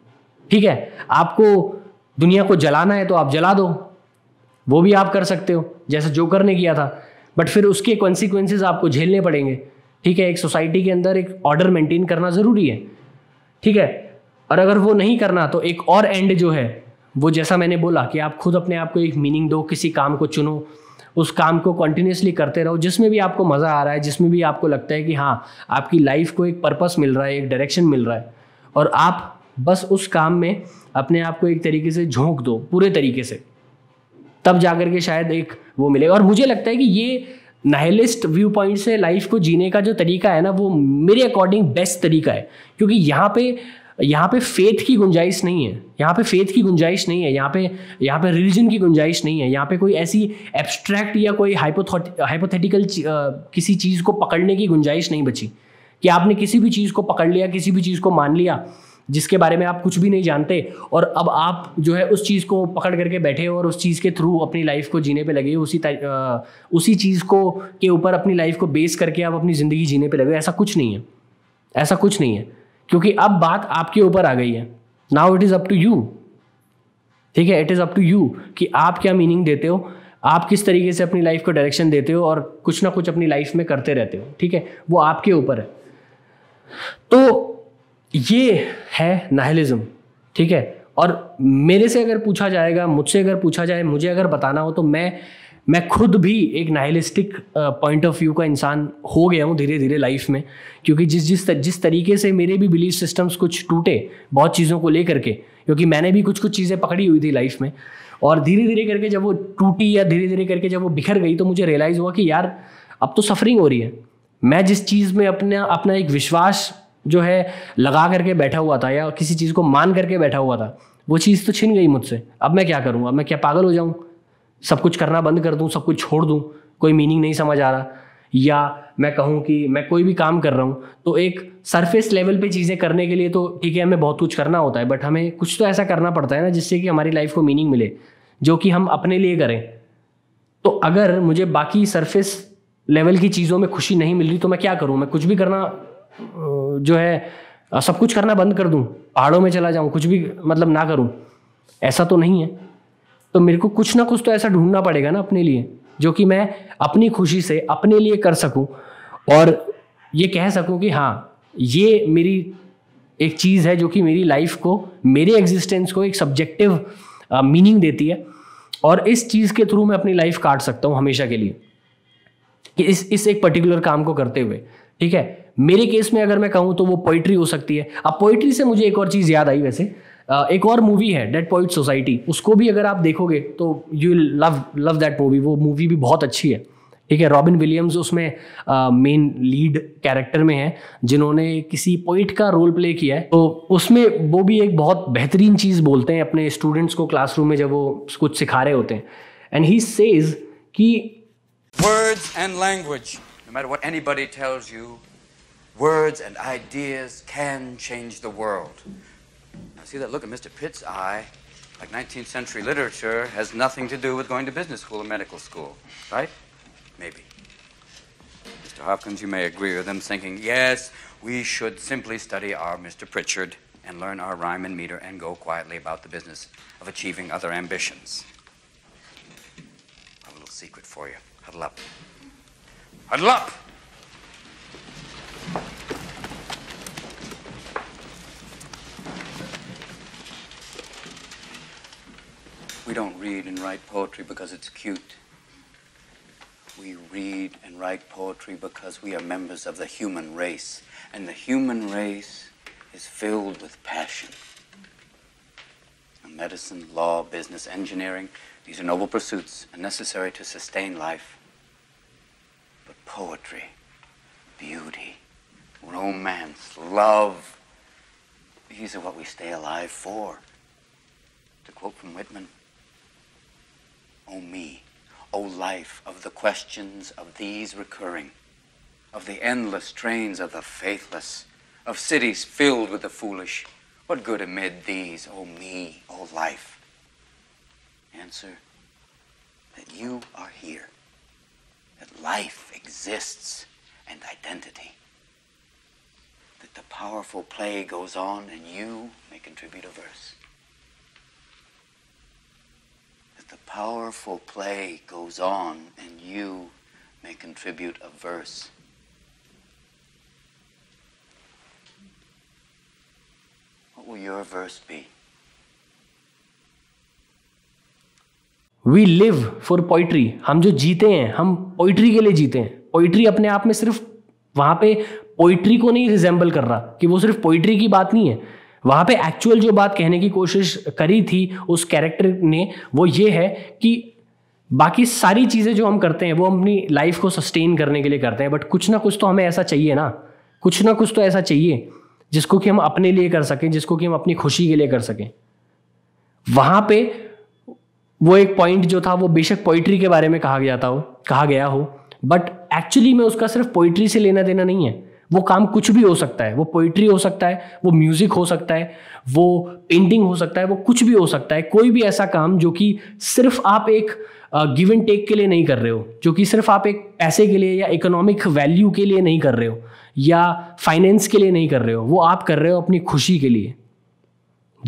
ठीक है आपको दुनिया को जलाना है तो आप जला दो वो भी आप कर सकते हो जैसे जोकर ने किया था बट फिर उसके कॉन्सिक्वेंसेज आपको झेलने पड़ेंगे ठीक है एक सोसाइटी के अंदर एक ऑर्डर मेंटेन करना ज़रूरी है ठीक है और अगर वो नहीं करना तो एक और एंड जो है वो जैसा मैंने बोला कि आप खुद अपने आप को एक मीनिंग दो किसी काम को चुनो उस काम को कंटिन्यूसली करते रहो जिसमें भी आपको मज़ा आ रहा है जिसमें भी आपको लगता है कि हाँ आपकी लाइफ को एक पर्पस मिल रहा है एक डायरेक्शन मिल रहा है और आप बस उस काम में अपने आप को एक तरीके से झोंक दो पूरे तरीके से तब जाकर के शायद एक वो मिलेगा और मुझे लगता है कि ये नाहलिस्ट व्यू पॉइंट से लाइफ को जीने का जो तरीका है ना वो मेरे अकॉर्डिंग बेस्ट तरीका है क्योंकि यहाँ पे यहाँ पे फेथ की गुंजाइश नहीं है यहाँ पे फेथ की गुंजाइश नहीं है यहाँ पे यहाँ पे रिलीजन की गुंजाइश नहीं है यहाँ पे कोई ऐसी एब्स्ट्रैक्ट या कोई हाइपोथेटिकल किसी चीज़ को पकड़ने की गुंजाइश नहीं बची कि आपने किसी भी चीज़ को पकड़ लिया किसी भी चीज़ को मान लिया जिसके बारे में आप कुछ भी नहीं जानते और अब आप जो है उस चीज़ को पकड़ करके बैठे और उस चीज़ के थ्रू अपनी लाइफ को जीने पे लगे उसी आ, उसी चीज़ को के ऊपर अपनी लाइफ को बेस करके आप अपनी ज़िंदगी जीने पे लगे ऐसा कुछ नहीं है ऐसा कुछ नहीं है क्योंकि अब बात आपके ऊपर आ गई है now it is up to you ठीक है it is up to you कि आप क्या मीनिंग देते हो आप किस तरीके से अपनी लाइफ को डायरेक्शन देते हो और कुछ ना कुछ अपनी लाइफ में करते रहते हो ठीक है वो आपके ऊपर है तो ये है नाहलिज्म ठीक है और मेरे से अगर पूछा जाएगा मुझसे अगर पूछा जाए मुझे अगर बताना हो तो मैं मैं खुद भी एक नाइलिस्टिक पॉइंट ऑफ व्यू का इंसान हो गया हूँ धीरे धीरे लाइफ में क्योंकि जिस जिस तर, जिस तरीके से मेरे भी बिलीफ सिस्टम्स कुछ टूटे बहुत चीज़ों को लेकर के क्योंकि मैंने भी कुछ कुछ चीज़ें पकड़ी हुई थी लाइफ में और धीरे धीरे करके जब वो टूटी या धीरे धीरे करके जब वो बिखर गई तो मुझे रियलाइज़ हुआ कि यार अब तो सफरिंग हो रही है मैं जिस चीज़ में अपना अपना एक विश्वास जो है लगा करके बैठा हुआ था या किसी चीज़ को मान करके बैठा हुआ था वो चीज़ तो छिन गई मुझसे अब मैं क्या करूँगा मैं क्या पागल हो जाऊँ सब कुछ करना बंद कर दूँ सब कुछ छोड़ दूँ कोई मीनिंग नहीं समझ आ रहा या मैं कहूँ कि मैं कोई भी काम कर रहा हूँ तो एक सरफेस लेवल पे चीज़ें करने के लिए तो ठीक है हमें बहुत कुछ करना होता है बट हमें कुछ तो ऐसा करना पड़ता है ना जिससे कि हमारी लाइफ को मीनिंग मिले जो कि हम अपने लिए करें तो अगर मुझे बाकी सरफेस लेवल की चीज़ों में खुशी नहीं मिल रही तो मैं क्या करूँ मैं कुछ भी करना जो है सब कुछ करना बंद कर दूँ पहाड़ों में चला जाऊँ कुछ भी मतलब ना करूँ ऐसा तो नहीं है तो मेरे को कुछ ना कुछ तो ऐसा ढूंढना पड़ेगा ना अपने लिए जो कि मैं अपनी खुशी से अपने लिए कर सकूं और ये कह सकूं कि हाँ ये मेरी एक चीज़ है जो कि मेरी लाइफ को मेरे एग्जिस्टेंस को एक सब्जेक्टिव मीनिंग देती है और इस चीज़ के थ्रू मैं अपनी लाइफ काट सकता हूँ हमेशा के लिए कि इस इस एक पर्टिकुलर काम को करते हुए ठीक है मेरे केस में अगर मैं कहूँ तो वो पोइट्री हो सकती है अब पोइट्री से मुझे एक और चीज़ याद आई वैसे एक और मूवी है डेड पॉइंट सोसाइटी उसको भी अगर आप देखोगे तो you love love that movie वो मूवी भी बहुत अच्छी है ठीक है रॉबिन विलियम्स उसमें मेन लीड कैरेक्टर में है जिन्होंने किसी पोइट का रोल प्ले किया है तो उसमें वो भी एक बहुत बेहतरीन चीज़ बोलते हैं अपने स्टूडेंट्स को क्लासरूम में जब वो कुछ सिखा रहे होते हैं एंड ही सेज कि words and language no matter what anybody tells you words and ideas can change the world Now, see that look in Mr. Pitt's eye? Like 19th century literature has nothing to do with going to business school or medical school, right? Maybe. Mr. Hopkins, you may agree with them, thinking, yes, we should simply study our Mr. Pritchard and learn our rhyme and meter and go quietly about the business of achieving other ambitions. I have a little secret for you. Huddle up. Huddle up! We don't read and write poetry because it's cute. We read and write poetry because we are members of the human race. And the human race is filled with passion. medicine, law, business, engineering, these are noble pursuits and necessary to sustain life. But poetry, beauty, romance, love, these are what we stay alive for. To quote from Whitman, O me, O life, of the questions of these recurring, of the endless trains of the faithless, of cities filled with the foolish. What good amid these, O me, O life? Answer that you are here, that life exists and identity, that the powerful play goes on and you may contribute a verse. the powerful play goes on, and you may contribute a verse. What will your verse be? We live for poetry हम जो जीते हैं हम poetry के लिए जीते हैं poetry अपने आप में सिर्फ वहां पे पोइट्री को नहीं रिजेंबल कर रहा कि वो सिर्फ पोइट्री की बात नहीं है वहाँ पे एक्चुअल जो बात कहने की कोशिश करी थी उस कैरेक्टर ने वो ये है कि बाकी सारी चीज़ें जो हम करते हैं वो अपनी लाइफ को सस्टेन करने के लिए करते हैं बट कुछ ना कुछ तो हमें ऐसा चाहिए ना कुछ ना कुछ तो ऐसा चाहिए जिसको कि हम अपने लिए कर सकें जिसको कि हम अपनी खुशी के लिए कर सकें वहाँ पे वो एक पॉइंट जो था वो बेशक पोइट्री के बारे में कहा गया था हो कहा गया हो बट एक्चुअली में उसका सिर्फ पोइट्री से लेना देना नहीं है वो काम कुछ भी हो सकता है वो पोइट्री हो सकता है वो म्यूज़िक हो सकता है वो पेंटिंग हो सकता है वो कुछ भी हो सकता है कोई भी ऐसा काम जो कि सिर्फ आप एक गिव एंड टेक के लिए नहीं कर रहे हो जो कि सिर्फ आप एक पैसे के लिए या इकोनॉमिक वैल्यू के लिए नहीं कर रहे हो या फाइनेंस के लिए नहीं कर रहे हो वो आप कर रहे हो अपनी खुशी के लिए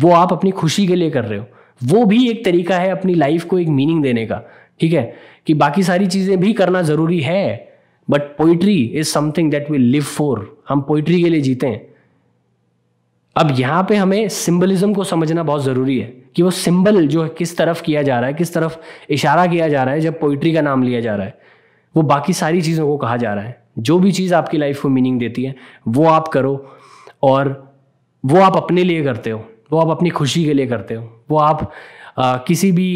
वो आप अपनी खुशी के लिए कर रहे हो वो भी एक तरीका है अपनी लाइफ को एक मीनिंग देने का ठीक है कि बाकी सारी चीज़ें भी करना ज़रूरी है but poetry is something that we live for हम पोइट्री के लिए जीते हैं अब यहां पे हमें सिंबलिज्म को समझना बहुत ज़रूरी है कि वो सिंबल जो है किस तरफ किया जा रहा है किस तरफ इशारा किया जा रहा है जब पोइट्री का नाम लिया जा रहा है वो बाकी सारी चीज़ों को कहा जा रहा है जो भी चीज़ आपकी लाइफ को मीनिंग देती है वो आप करो और वो आप अपने लिए करते हो वो आप अपनी खुशी के लिए करते हो वो आप आ, किसी भी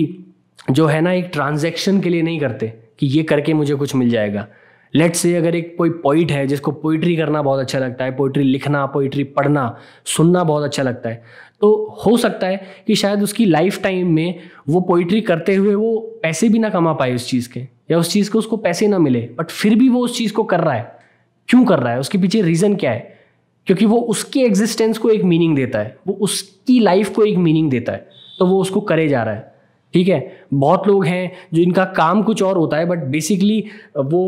जो है ना एक ट्रांजेक्शन के लिए नहीं करते कि ये करके मुझे कुछ मिल जाएगा लेट से अगर एक कोई पोइट है जिसको पोइट्री करना बहुत अच्छा लगता है पोइट्री लिखना पोइट्री पढ़ना सुनना बहुत अच्छा लगता है तो हो सकता है कि शायद उसकी लाइफ टाइम में वो पोइट्री करते हुए वो पैसे भी ना कमा पाए उस चीज़ के या उस चीज़ को उसको पैसे ना मिले बट फिर भी वो उस चीज़ को कर रहा है क्यों कर रहा है उसके पीछे रीज़न क्या है क्योंकि वो उसके एग्जिस्टेंस को एक मीनिंग देता है वो उसकी लाइफ को एक मीनिंग देता है तो वो उसको करे जा रहा है ठीक है बहुत लोग हैं जो इनका काम कुछ और होता है बट बेसिकली वो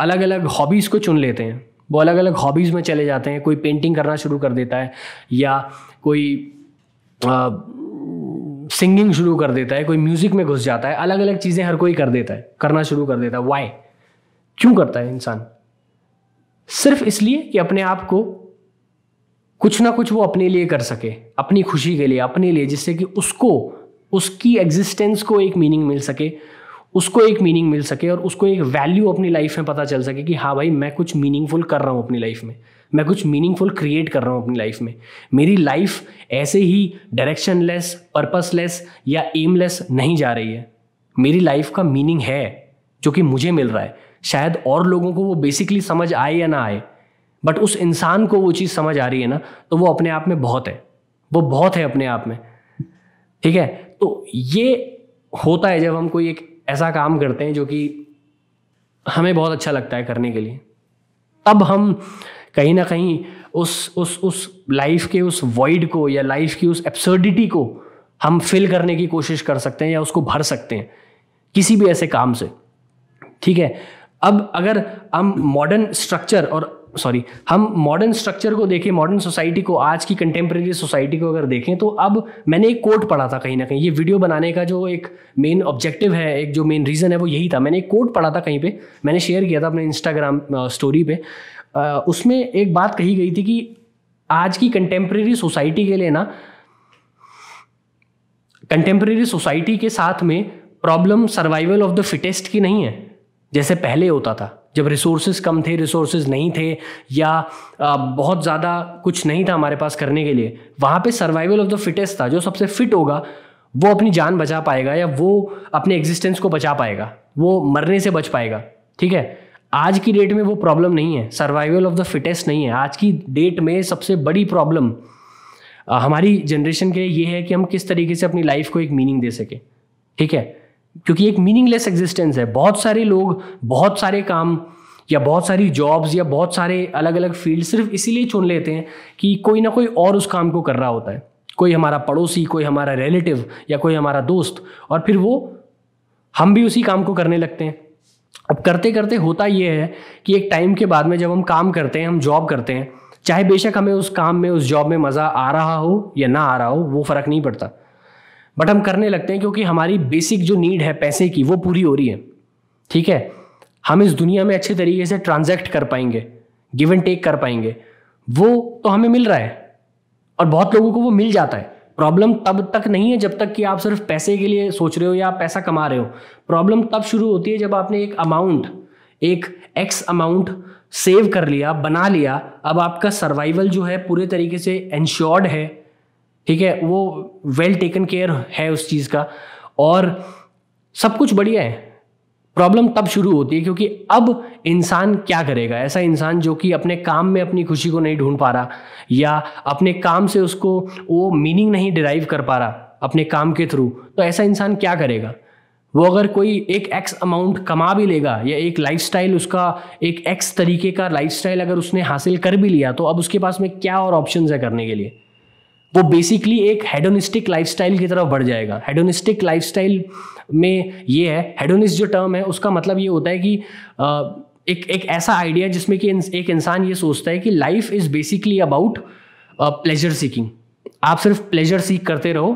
अलग अलग हॉबीज़ को चुन लेते हैं वो अलग अलग हॉबीज़ में चले जाते हैं कोई पेंटिंग करना शुरू कर देता है या कोई सिंगिंग शुरू कर देता है कोई म्यूज़िक में घुस जाता है अलग अलग चीज़ें हर कोई कर देता है करना शुरू कर देता है वाई क्यों करता है इंसान सिर्फ इसलिए कि अपने आप को कुछ ना कुछ वो अपने लिए कर सके अपनी खुशी के लिए अपने लिए जिससे कि उसको उसकी एग्जिस्टेंस को एक मीनिंग मिल सके उसको एक मीनिंग मिल सके और उसको एक वैल्यू अपनी लाइफ में पता चल सके कि हाँ भाई मैं कुछ मीनिंगफुल कर रहा हूँ अपनी लाइफ में मैं कुछ मीनिंगफुल क्रिएट कर रहा हूँ अपनी लाइफ में मेरी लाइफ ऐसे ही डायरेक्शन लेस पर्पस लेस या एमलेस नहीं जा रही है मेरी लाइफ का मीनिंग है जो कि मुझे मिल रहा है शायद और लोगों को वो बेसिकली समझ आए या ना आए बट उस इंसान को वो चीज़ समझ आ रही है ना तो वो अपने आप में बहुत है वो बहुत है अपने आप में ठीक है तो ये होता है जब हम कोई एक ऐसा काम करते हैं जो कि हमें बहुत अच्छा लगता है करने के लिए तब हम कहीं ना कहीं उस उस उस लाइफ के उस वॉइड को या लाइफ की उस एब्सर्डिटी को हम फिल करने की कोशिश कर सकते हैं या उसको भर सकते हैं किसी भी ऐसे काम से ठीक है अब अगर हम मॉडर्न स्ट्रक्चर और सॉरी हम मॉडर्न स्ट्रक्चर को देखें मॉडर्न सोसाइटी को आज की कंटेम्प्रेरी सोसाइटी को अगर देखें तो अब मैंने एक कोट पढ़ा था कहीं ना कहीं ये वीडियो बनाने का जो एक मेन ऑब्जेक्टिव है एक जो मेन रीज़न है वो यही था मैंने एक कोट पढ़ा था कहीं पर मैंने शेयर किया था अपने इंस्टाग्राम स्टोरी पर उसमें एक बात कही गई थी कि आज की कंटेम्प्रेरी सोसाइटी के लिए ना कंटेम्प्रेरी सोसाइटी के साथ में problem survival of the fittest की नहीं है जैसे पहले होता था जब रिसोर्सेज कम थे रिसोर्सेज नहीं थे या बहुत ज़्यादा कुछ नहीं था हमारे पास करने के लिए वहाँ पे सर्वाइवल ऑफ द फिटेस्ट था जो सबसे फिट होगा वो अपनी जान बचा पाएगा या वो अपने एग्जिस्टेंस को बचा पाएगा वो मरने से बच पाएगा ठीक है आज की डेट में वो प्रॉब्लम नहीं है सर्वाइवल ऑफ द फिटेस्ट नहीं है आज की डेट में सबसे बड़ी प्रॉब्लम हमारी जनरेशन के लिए ये है कि हम किस तरीके से अपनी लाइफ को एक मीनिंग दे सकें ठीक है क्योंकि एक मीनिंगलेस एग्जिस्टेंस है बहुत सारे लोग बहुत सारे काम या बहुत सारी जॉब्स या बहुत सारे अलग अलग फील्ड सिर्फ इसीलिए चुन लेते हैं कि कोई ना कोई और उस काम को कर रहा होता है कोई हमारा पड़ोसी कोई हमारा रिलेटिव या कोई हमारा दोस्त और फिर वो हम भी उसी काम को करने लगते हैं अब करते करते होता ये है कि एक टाइम के बाद में जब हम काम करते हैं हम जॉब करते हैं चाहे बेशक हमें उस काम में उस जॉब में मज़ा आ रहा हो या ना आ रहा हो वो फ़र्क नहीं पड़ता बट हम करने लगते हैं क्योंकि हमारी बेसिक जो नीड है पैसे की वो पूरी हो रही है ठीक है हम इस दुनिया में अच्छे तरीके से ट्रांजैक्ट कर पाएंगे गिव एंड टेक कर पाएंगे वो तो हमें मिल रहा है और बहुत लोगों को वो मिल जाता है प्रॉब्लम तब तक नहीं है जब तक कि आप सिर्फ पैसे के लिए सोच रहे हो या आप पैसा कमा रहे हो प्रॉब्लम तब शुरू होती है जब आपने एक अमाउंट एक एक्स अमाउंट सेव कर लिया बना लिया अब आपका सर्वाइवल जो है पूरे तरीके से इंश्योर्ड है ठीक है वो वेल टेकन केयर है उस चीज़ का और सब कुछ बढ़िया है प्रॉब्लम तब शुरू होती है क्योंकि अब इंसान क्या करेगा ऐसा इंसान जो कि अपने काम में अपनी खुशी को नहीं ढूंढ पा रहा या अपने काम से उसको वो मीनिंग नहीं डिराइव कर पा रहा अपने काम के थ्रू तो ऐसा इंसान क्या करेगा वो अगर कोई एक एक्स अमाउंट कमा भी लेगा या एक लाइफस्टाइल उसका एक एक्स तरीके का लाइफस्टाइल अगर उसने हासिल कर भी लिया तो अब उसके पास में क्या और ऑप्शन है करने के लिए वो बेसिकली एक हेडोनिस्टिक लाइफस्टाइल की तरफ बढ़ जाएगा हेडोनिस्टिक लाइफस्टाइल में ये है हेडोनिस्ट जो टर्म है उसका मतलब ये होता है कि आ, एक एक ऐसा आइडिया जिसमें कि एक इंसान ये सोचता है कि life is basically about pleasure seeking आप सिर्फ प्लेजर सीख करते रहो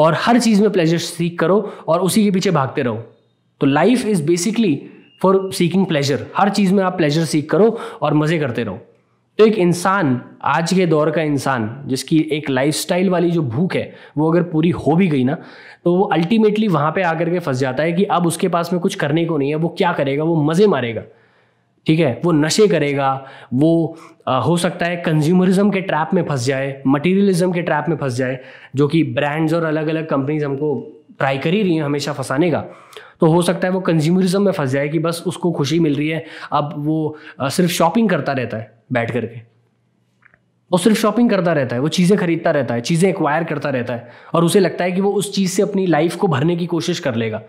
और हर चीज़ में प्लेजर सीख करो और उसी के पीछे भागते रहो तो life is basically for seeking pleasure हर चीज़ में आप प्लेजर सीख करो और मज़े करते रहो तो एक इंसान आज के दौर का इंसान जिसकी एक लाइफस्टाइल वाली जो भूख है वो अगर पूरी हो भी गई ना तो वो अल्टीमेटली वहाँ पे आकर के फंस जाता है कि अब उसके पास में कुछ करने को नहीं है वो क्या करेगा वो मज़े मारेगा ठीक है वो नशे करेगा वो आ, हो सकता है कंज्यूमरिज्म के ट्रैप में फंस जाए मटेरियलिज्म के ट्रैप में फंस जाए जो कि ब्रांड्स और अलग अलग कंपनीज हमको ट्राई कर ही रही हैं हमेशा फंसाने का तो हो सकता है वो कंज्यूमरिज्म में फंस जाए कि बस उसको खुशी मिल रही है अब वो सिर्फ शॉपिंग करता रहता है बैठ करके वो सिर्फ शॉपिंग करता रहता है वो चीज़ें खरीदता रहता है चीज़ें एक्वायर करता रहता है और उसे लगता है कि वो उस चीज़ से अपनी लाइफ को भरने की कोशिश कर लेगा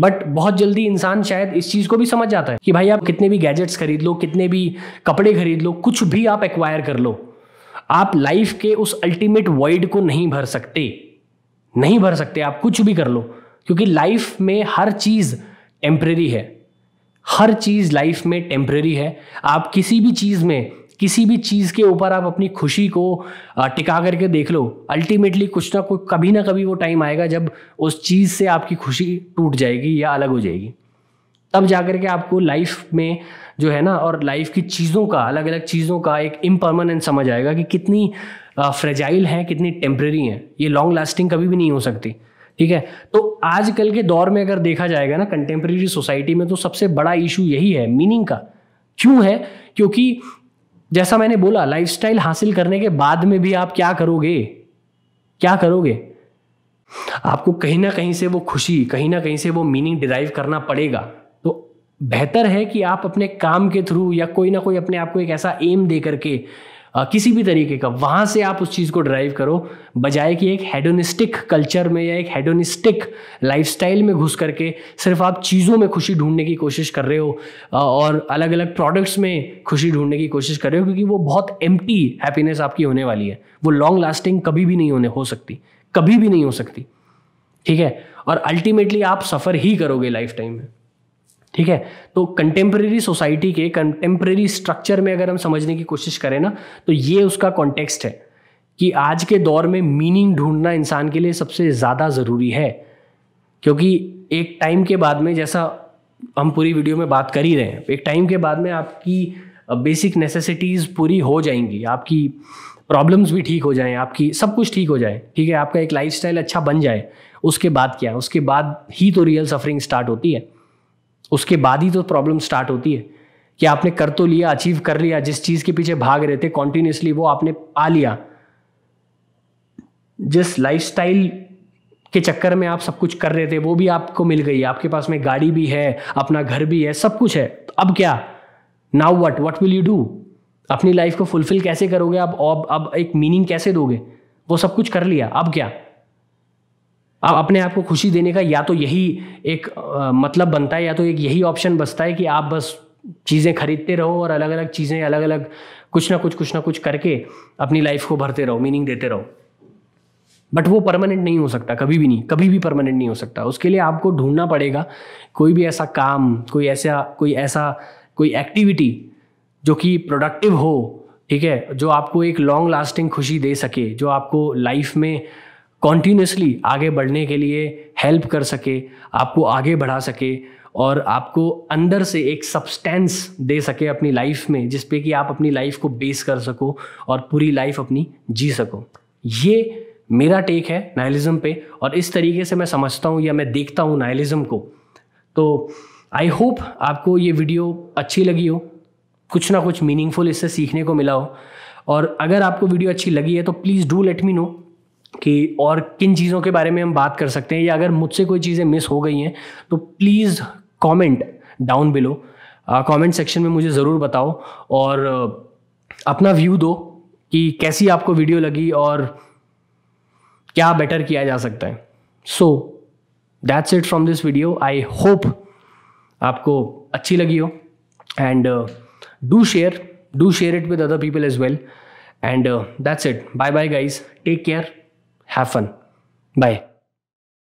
बट बहुत जल्दी इंसान शायद इस चीज़ को भी समझ जाता है कि भाई आप कितने भी गैजेट्स खरीद लो कितने भी कपड़े खरीद लो कुछ भी आप एक्वायर कर लो आप लाइफ के उस अल्टीमेट वर्ल्ड को नहीं भर सकते नहीं भर सकते आप कुछ भी कर लो क्योंकि लाइफ में हर चीज़ टेम्प्रेरी है हर चीज़ लाइफ में टेम्प्रेरी है आप किसी भी चीज़ में किसी भी चीज़ के ऊपर आप अपनी खुशी को टिका करके देख लो अल्टीमेटली कुछ ना कुछ कभी ना कभी वो टाइम आएगा जब उस चीज़ से आपकी खुशी टूट जाएगी या अलग हो जाएगी तब जाकर के आपको लाइफ में जो है ना और लाइफ की चीज़ों का अलग अलग चीज़ों का एक इम्परमानेंट समझ आएगा कि कितनी फ्रेजाइल हैं कितनी टेम्प्रेरी हैं ये लॉन्ग लास्टिंग कभी भी नहीं हो सकती ठीक है तो आजकल के दौर में अगर देखा जाएगा ना कंटेम्प्रेरी सोसाइटी में तो सबसे बड़ा इशू यही है मीनिंग का क्यों है क्योंकि जैसा मैंने बोला लाइफस्टाइल हासिल करने के बाद में भी आप क्या करोगे क्या करोगे आपको कहीं ना कहीं से वो खुशी कहीं ना कहीं से वो मीनिंग डिराइव करना पड़ेगा तो बेहतर है कि आप अपने काम के थ्रू या कोई ना कोई अपने आप को एक ऐसा एम दे करके किसी भी तरीके का वहाँ से आप उस चीज़ को ड्राइव करो बजाय कि एक हेडोनिस्टिक कल्चर में या एक हेडोनिस्टिक लाइफस्टाइल में घुस करके सिर्फ आप चीज़ों में खुशी ढूंढने की कोशिश कर रहे हो और अलग अलग प्रोडक्ट्स में खुशी ढूंढने की कोशिश कर रहे हो क्योंकि वो बहुत एम्प्टी हैप्पीनेस आपकी होने वाली है वो लॉन्ग लास्टिंग कभी भी नहीं होने हो सकती कभी भी नहीं हो सकती ठीक है और अल्टीमेटली आप सफ़र ही करोगे लाइफ टाइम में ठीक है तो कंटेम्प्रेरी सोसाइटी के कंटेम्प्रेरी स्ट्रक्चर में अगर हम समझने की कोशिश करें ना तो ये उसका कॉन्टेक्स्ट है कि आज के दौर में मीनिंग ढूंढना इंसान के लिए सबसे ज़्यादा ज़रूरी है क्योंकि एक टाइम के बाद में जैसा हम पूरी वीडियो में बात कर ही रहे हैं एक टाइम के बाद में आपकी बेसिक नेसेसिटीज़ पूरी हो जाएंगी आपकी प्रॉब्लम्स भी ठीक हो जाएं आपकी सब कुछ ठीक हो जाए ठीक है आपका एक लाइफ अच्छा बन जाए उसके बाद क्या उसके बाद ही तो रियल सफरिंग स्टार्ट होती है उसके बाद ही तो प्रॉब्लम स्टार्ट होती है कि आपने कर तो लिया अचीव कर लिया जिस चीज के पीछे भाग रहे थे कॉन्टिन्यूसली वो आपने पा लिया जिस लाइफ के चक्कर में आप सब कुछ कर रहे थे वो भी आपको मिल गई आपके पास में गाड़ी भी है अपना घर भी है सब कुछ है तो अब क्या now what what will you do अपनी लाइफ को फुलफिल कैसे करोगे आप अब अब एक मीनिंग कैसे दोगे वो सब कुछ कर लिया अब क्या आप अपने आप को खुशी देने का या तो यही एक आ, मतलब बनता है या तो एक यही ऑप्शन बचता है कि आप बस चीज़ें खरीदते रहो और अलग अलग चीज़ें अलग अलग कुछ ना कुछ कुछ ना कुछ करके अपनी लाइफ को भरते रहो मीनिंग देते रहो बट वो परमानेंट नहीं हो सकता कभी भी नहीं कभी भी परमानेंट नहीं हो सकता उसके लिए आपको ढूंढना पड़ेगा कोई भी ऐसा काम कोई ऐसा कोई ऐसा कोई एक्टिविटी जो कि प्रोडक्टिव हो ठीक है जो आपको एक लॉन्ग लास्टिंग खुशी दे सके जो आपको लाइफ में कॉन्टीन्यूसली आगे बढ़ने के लिए हेल्प कर सके आपको आगे बढ़ा सके और आपको अंदर से एक सब्सटेंस दे सके अपनी लाइफ में जिस पे कि आप अपनी लाइफ को बेस कर सको और पूरी लाइफ अपनी जी सको ये मेरा टेक है नायलिज़्म पे और इस तरीके से मैं समझता हूँ या मैं देखता हूँ नायलिज्म को तो आई होप आपको ये वीडियो अच्छी लगी हो कुछ ना कुछ मीनिंगफुल इससे सीखने को मिला हो और अगर आपको वीडियो अच्छी लगी है तो please do let me know कि और किन चीज़ों के बारे में हम बात कर सकते हैं या अगर मुझसे कोई चीज़ें मिस हो गई हैं तो please comment down below comment section में मुझे ज़रूर बताओ और अपना व्यू दो कि कैसी आपको वीडियो लगी और क्या बेटर किया जा सकता है so that's it from this video I hope आपको अच्छी लगी हो and do share do share it with other people as well and that's it bye bye guys take care Have fun. Bye.